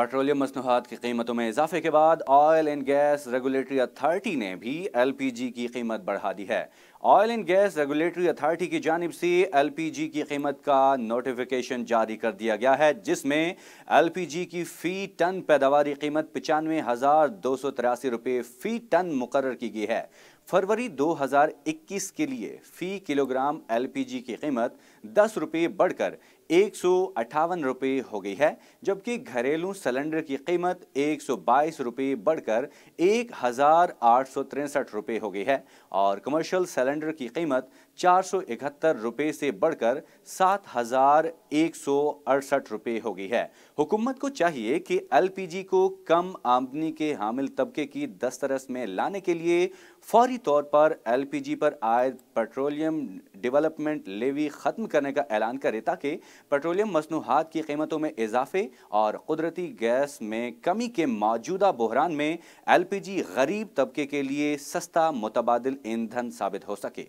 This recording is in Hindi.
पेट्रोलियम मसनूआत की कीमतों में इजाफे के बाद oil and gas regulatory authority ने भी एल पी जी की कीमत बढ़ा दी है oil and gas regulatory authority की जानब से एल पी जी की कीमत का नोटिफिकेशन जारी कर दिया गया है जिसमें एल पी जी की फ़ी टन पैदावार कीमत पचानवे हज़ार दो सौ तिरासी रुपये फ़ी टन मुकर की गई है फरवरी 2021 के लिए फ़ी किलोग्राम एलपीजी की कीमत दस रुपये बढ़कर एक सौ अट्ठावन रुपये हो गई है जबकि घरेलू सिलेंडर की कीमत एक सौ बाईस रुपये बढ़कर एक हज़ार आठ सौ तिरसठ रुपये हो गई है और कमर्शियल सिलेंडर की कीमत चार सौ इकहत्तर रुपये से बढ़कर सात हज़ार एक सौ अड़सठ रुपये हो गई है हुकूमत को चाहिए कि एलपीजी को कम आमदनी के हामिल तबके की दस्तरस में लाने के लिए फौरी तौर पर एलपीजी पर आयद पेट्रोलियम डेवलपमेंट लेवी ख़त्म करने का ऐलान करे ताकि पेट्रोलियम मसनूहत की कीमतों में इजाफे और कुदरती गैस में कमी के मौजूदा बहरान में एलपीजी गरीब तबके के लिए सस्ता मुतबाद ईंधन साबित हो सके